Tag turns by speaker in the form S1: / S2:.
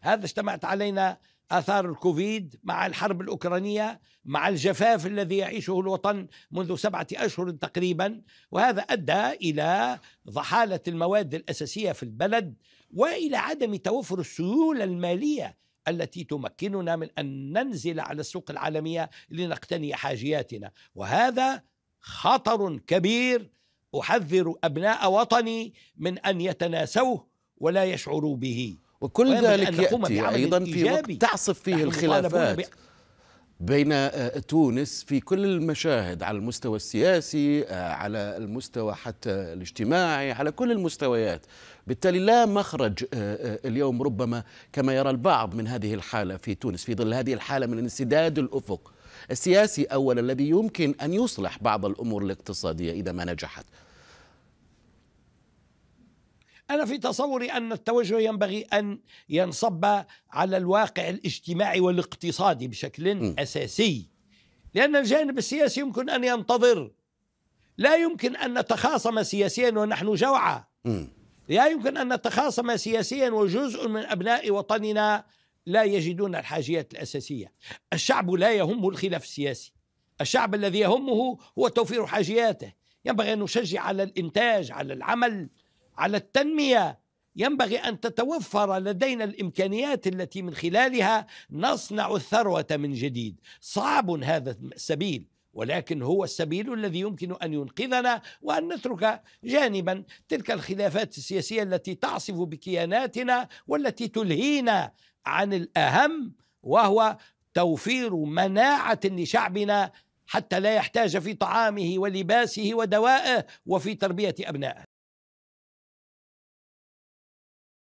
S1: هذا اجتمعت علينا آثار الكوفيد مع الحرب الأوكرانية مع الجفاف الذي يعيشه الوطن منذ سبعة أشهر تقريبا وهذا أدى إلى ضحالة المواد الأساسية في البلد وإلى عدم توفر السيولة المالية التي تمكننا من أن ننزل على السوق العالمية لنقتني حاجياتنا وهذا خطر كبير أحذر أبناء وطني من أن يتناسوه ولا يشعروا به وكل ذلك يأتي أيضا في وقت تعصف فيه الخلافات
S2: بين آه، تونس في كل المشاهد على المستوى السياسي آه، على المستوى حتى الاجتماعي على كل المستويات بالتالي لا مخرج آه، اليوم ربما كما يرى البعض من هذه الحالة في تونس في ظل هذه الحالة من انسداد الأفق السياسي أولا الذي يمكن أن يصلح بعض الأمور الاقتصادية إذا ما نجحت
S1: أنا في تصوري أن التوجه ينبغي أن ينصب على الواقع الاجتماعي والاقتصادي بشكل م. أساسي لأن الجانب السياسي يمكن أن ينتظر لا يمكن أن نتخاصم سياسيا ونحن جوعى لا يمكن أن نتخاصم سياسيا وجزء من أبناء وطننا لا يجدون الحاجيات الأساسية الشعب لا يهمه الخلاف السياسي الشعب الذي يهمه هو توفير حاجياته ينبغي أن نشجع على الإنتاج على العمل على التنميه ينبغي ان تتوفر لدينا الامكانيات التي من خلالها نصنع الثروه من جديد صعب هذا السبيل ولكن هو السبيل الذي يمكن ان ينقذنا وان نترك جانبا تلك الخلافات السياسيه التي تعصف بكياناتنا والتي تلهينا عن الاهم وهو توفير مناعه لشعبنا حتى لا يحتاج في طعامه ولباسه ودوائه وفي تربيه ابنائه